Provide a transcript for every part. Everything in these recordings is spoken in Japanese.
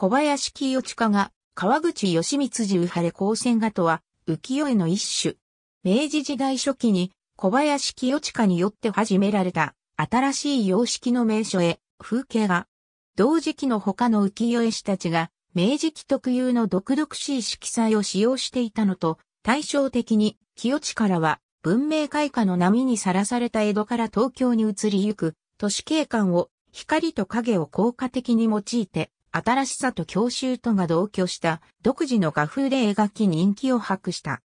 小林清親が川口義満寺生れ光線画とは浮世絵の一種。明治時代初期に小林清親によって始められた新しい様式の名所へ風景画。同時期の他の浮世絵師たちが明治期特有の独々しい色彩を使用していたのと対照的に清近からは文明開化の波にさらされた江戸から東京に移りゆく都市景観を光と影を効果的に用いて新しさと郷愁とが同居した独自の画風で描き人気を博した。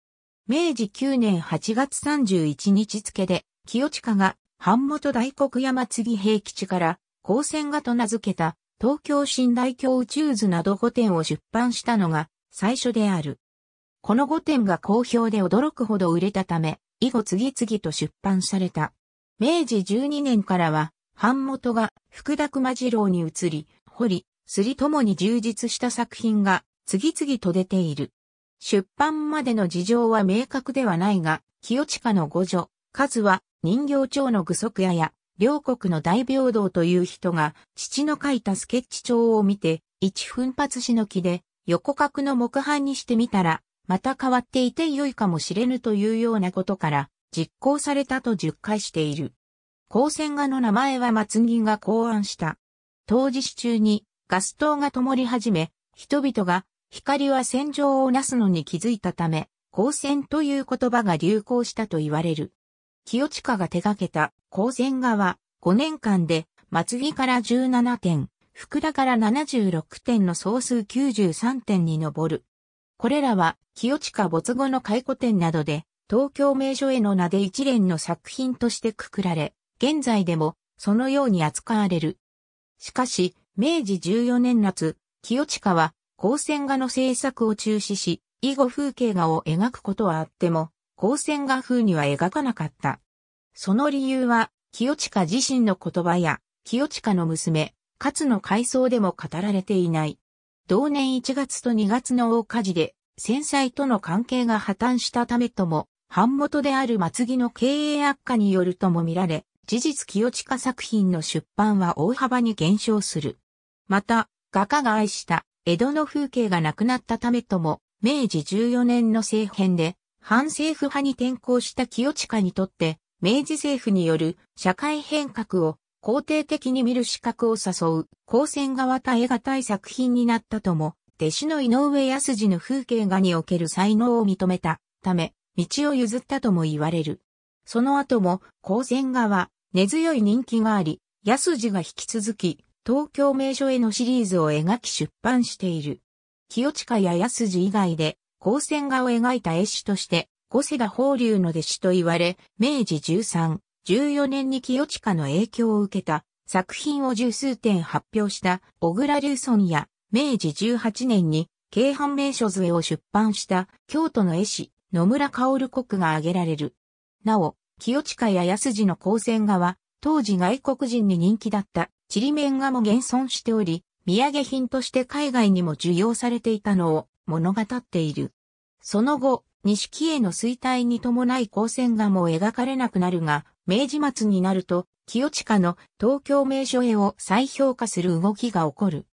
明治9年8月31日付で、清近が半元大黒山継平吉から光線画と名付けた東京新大京宇宙図など5点を出版したのが最初である。この5点が好評で驚くほど売れたため、以後次々と出版された。明治12年からは、版元が福田熊次郎に移り、堀、すりともに充実した作品が次々と出ている。出版までの事情は明確ではないが、清近の五女、数は人形町の具足屋や、両国の大平等という人が、父の書いたスケッチ帳を見て、一奮発しの木で、横角の木版にしてみたら、また変わっていて良いかもしれぬというようなことから、実行されたと述回している。光線画の名前は松木が考案した。当時市中にガス灯が灯り始め、人々が光は戦場をなすのに気づいたため、光線という言葉が流行したと言われる。清近が手掛けた光線画は5年間で松木から17点、福田から76点の総数93点に上る。これらは清近没後の回顧展などで東京名所への名で一連の作品としてくくられ、現在でもそのように扱われる。しかし、明治14年夏、清近は、光線画の制作を中止し、以後風景画を描くことはあっても、光線画風には描かなかった。その理由は、清近自身の言葉や、清近の娘、勝の回想でも語られていない。同年1月と2月の大火事で、戦災との関係が破綻したためとも、版元である松木の経営悪化によるとも見られ、事実清近作品の出版は大幅に減少する。また、画家が愛した江戸の風景がなくなったためとも、明治14年の政変で、反政府派に転向した清近にとって、明治政府による社会変革を肯定的に見る資格を誘う、光線が渡絵がい作品になったとも、弟子の井上康二の風景画における才能を認めたため、道を譲ったとも言われる。その後も、光線画は根強い人気があり、安次が引き続き、東京名所へのシリーズを描き出版している。清近や安次以外で、光線画を描いた絵師として、五世田法流の弟子と言われ、明治13、14年に清近の影響を受けた作品を十数点発表した小倉隆村や、明治18年に、京阪名所図絵を出版した京都の絵師、野村薫国が挙げられる。なお、清近や安次の光線画は、当時外国人に人気だったちりめん画も現存しており、土産品として海外にも需要されていたのを物語っている。その後、西木への衰退に伴い光線画も描かれなくなるが、明治末になると、清近の東京名所絵を再評価する動きが起こる。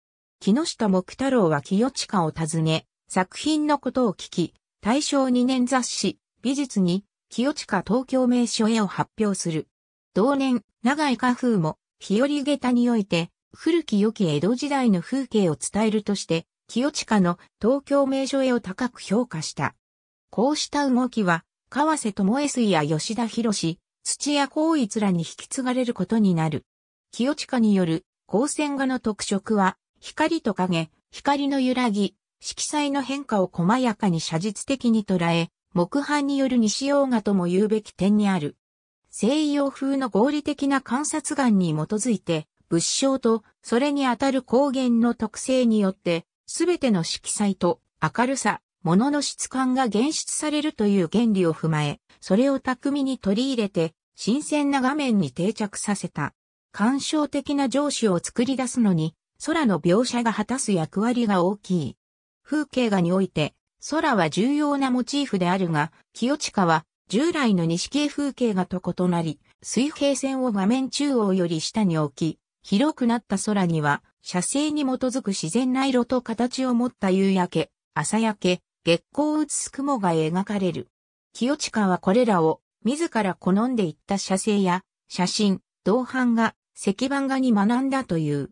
木下木太郎は清近を訪ね、作品のことを聞き、大正2年雑誌、美術に清近東京名所へを発表する。同年、長井家風も、日和下駄において、古き良き江戸時代の風景を伝えるとして、清近の東京名所絵を高く評価した。こうした動きは、河瀬智江水や吉田博士、土屋光一らに引き継がれることになる。清近による光線画の特色は、光と影、光の揺らぎ、色彩の変化を細やかに写実的に捉え、木版による西洋画とも言うべき点にある。西洋風の合理的な観察眼に基づいて、物証とそれにあたる光源の特性によって、すべての色彩と明るさ、物の質感が現出されるという原理を踏まえ、それを巧みに取り入れて、新鮮な画面に定着させた。感傷的な上司を作り出すのに、空の描写が果たす役割が大きい。風景画において、空は重要なモチーフであるが、清近は従来の西系風景画と異なり、水平線を画面中央より下に置き、広くなった空には、写生に基づく自然な色と形を持った夕焼け、朝焼け、月光を映す雲が描かれる。清近はこれらを自ら好んでいった写生や写真、銅版画、石版画に学んだという。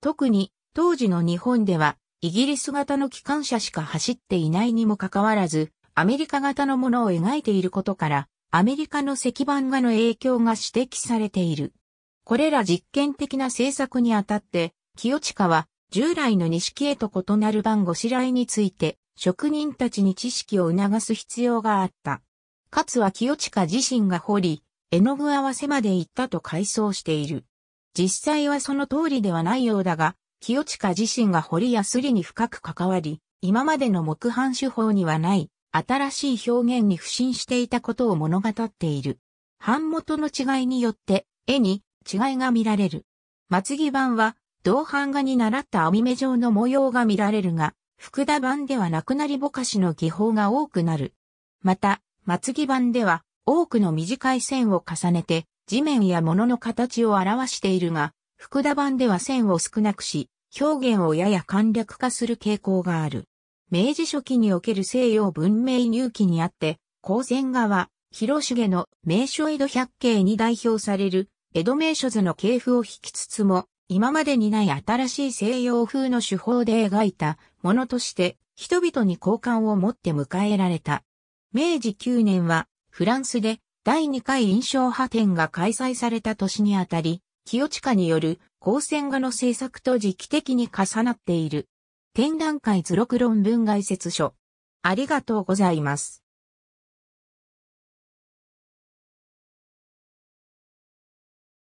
特に当時の日本ではイギリス型の機関車しか走っていないにもかかわらず、アメリカ型のものを描いていることから、アメリカの石版画の影響が指摘されている。これら実験的な政作にあたって、清近は従来の錦絵と異なる番ごしらえについて、職人たちに知識を促す必要があった。かつは清近自身が彫り、絵の具合わせまで行ったと回想している。実際はその通りではないようだが、清近自身が彫りやすりに深く関わり、今までの木版手法にはない新しい表現に不信していたことを物語っている。版元の違いによって絵に違いが見られる。松木版は銅版画に習った網目状の模様が見られるが、福田版ではなくなりぼかしの技法が多くなる。また、松木版では多くの短い線を重ねて地面や物の形を表しているが、福田版では線を少なくし、表現をやや簡略化する傾向がある。明治初期における西洋文明入期にあって、公然側、広重の名所江戸百景に代表される、江戸名所図の系譜を引きつつも、今までにない新しい西洋風の手法で描いたものとして、人々に好感を持って迎えられた。明治9年は、フランスで第2回印象派展が開催された年にあたり、清近による光線画の制作と時期的に重なっている。展覧会図録論文解説書。ありがとうございます。